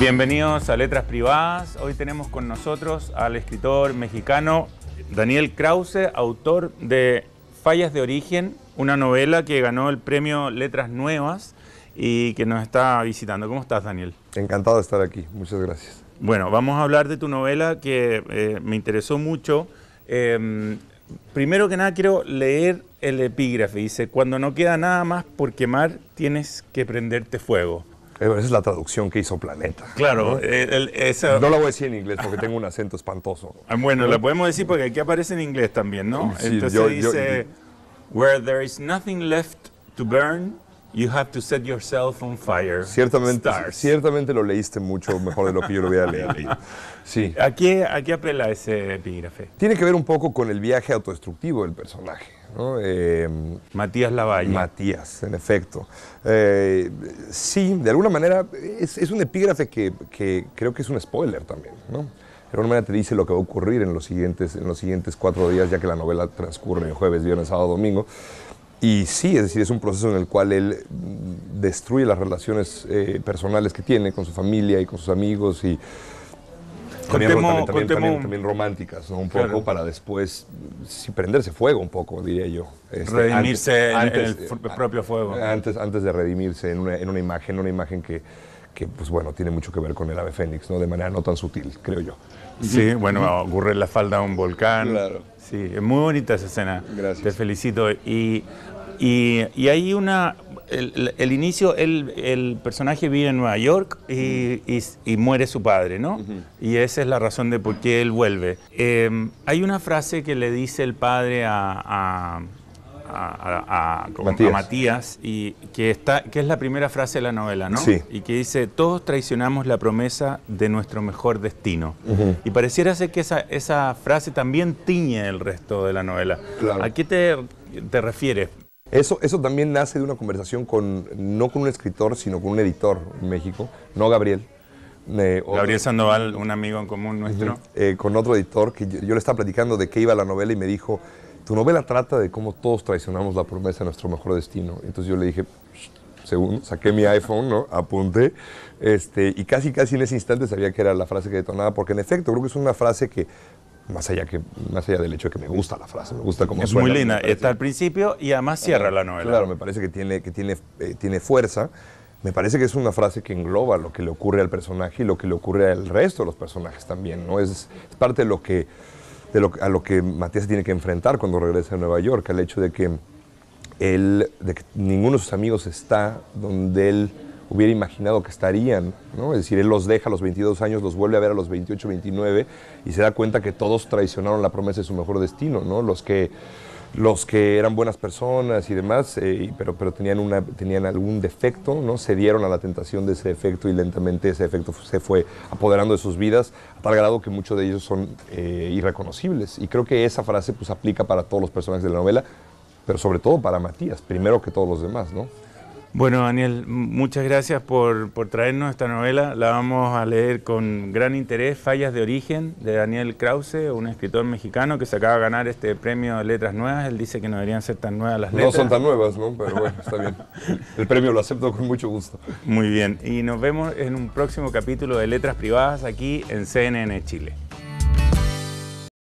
Bienvenidos a Letras Privadas. Hoy tenemos con nosotros al escritor mexicano Daniel Krause, autor de Fallas de Origen, una novela que ganó el premio Letras Nuevas y que nos está visitando. ¿Cómo estás, Daniel? Encantado de estar aquí, muchas gracias. Bueno, vamos a hablar de tu novela que eh, me interesó mucho. Em, primero que nada quiero leer el epígrafe. Dice, cuando no queda nada más por quemar, tienes que prenderte fuego. Eh, esa es la traducción que hizo Planeta. Claro. ¿no? Eh, ¿no? la voy a decir en inglés porque tengo un acento espantoso. Ah, bueno, la podemos decir porque aquí aparece en inglés también, ¿no? Entonces dice, where there is nothing left to burn, You have to set yourself on fire. Ciertamente, ciertamente lo leíste mucho mejor de lo que yo lo hubiera leído. Sí. ¿A qué, ¿A qué apela ese epígrafe? Tiene que ver un poco con el viaje autodestructivo del personaje. ¿no? Eh, Matías Lavalle. Matías, en efecto. Eh, sí, de alguna manera es, un epígrafe que, creo que es un spoiler también. ¿no? De alguna manera te dice lo que va a ocurrir en los, siguientes, en los siguientes cuatro días, ya que la novela transcurre jueves, viernes, sábado, domingo. Y sí, es decir, es un proceso en el cual él mm, destruye las relaciones eh, personales que tiene con su familia y con sus amigos y románticas, un poco para después prenderse fuego un poco, diría yo. Este, redimirse antes, en, antes, el eh, propio fuego. Antes, antes de redimirse en una imagen, una imagen que que pues bueno, tiene mucho que ver con el ave fénix, ¿no? De manera no tan sutil, creo yo. Sí, bueno, ocurre en la falda de un volcán. Sí, es muy bonita esa escena. Gracias. Te felicito. Y, y, hay una... El, inicio, el, personaje vive en Nueva York y, muere su padre, ¿no? Y esa es la razón de por qué él vuelve. Eh, hay una frase que le dice el padre a a, Matías. y que, está, que es la primera frase de la novela, ¿no? Sí. Y que dice, todos traicionamos la promesa de nuestro mejor destino. Y pareciera ser que esa, esa, frase también tiñe el resto de la novela. ¿A qué te, te refieres? Eso, eso también nace de una conversación con, no con un escritor, sino con un editor en México, no Gabriel, eh, Gabriel Sandoval, un amigo en común nuestro. Eh, con otro editor que yo, le estaba platicando de qué iba la novela y me dijo, tu novela trata de cómo todos traicionamos la promesa de nuestro mejor destino. Entonces yo le dije, según saqué mi iPhone, ¿no? Apunté, este, y casi, casi en ese instante sabía que era la frase que detonaba, porque en efecto creo que es una frase que, más allá, que, más allá del hecho de que me gusta la frase, me gusta como Es muy linda, está al principio y además cierra la novela. Claro, me parece que tiene, que tiene, eh, tiene fuerza. Me parece que es una frase que engloba lo que le ocurre al personaje y lo que le ocurre al resto de los personajes también, ¿no? es parte de lo que de lo, a lo que Matías se tiene que enfrentar cuando regresa a Nueva York, al hecho de que, él, de ninguno de sus amigos está donde él hubiera imaginado que estarían, ¿no? Es decir, él los deja a los 22 años, los vuelve a ver a los 28, 29 y se da cuenta que todos traicionaron la promesa de su mejor destino, ¿no? Los que los que eran buenas personas y demás, eh, pero, tenían, tenían algún defecto, ¿no? Se dieron a la tentación de ese defecto y lentamente ese defecto se fue apoderando de sus vidas, a tal grado que muchos de ellos son eh, irreconocibles. Y creo que esa frase pues aplica para todos los personajes de la novela, pero sobre todo para Matías, primero que todos los demás, ¿no? Bueno, Daniel, muchas gracias por, traernos esta novela. La vamos a leer con gran interés, Fallas de Origen, de Daniel Krause, un escritor mexicano que se acaba de ganar este premio de Letras Nuevas. Él dice que no deberían ser tan nuevas las letras. No son tan nuevas, ¿no? Pero bueno, está bien. El premio lo acepto con mucho gusto. Muy bien. Y nos vemos en un próximo capítulo de Letras Privadas aquí en CNN Chile.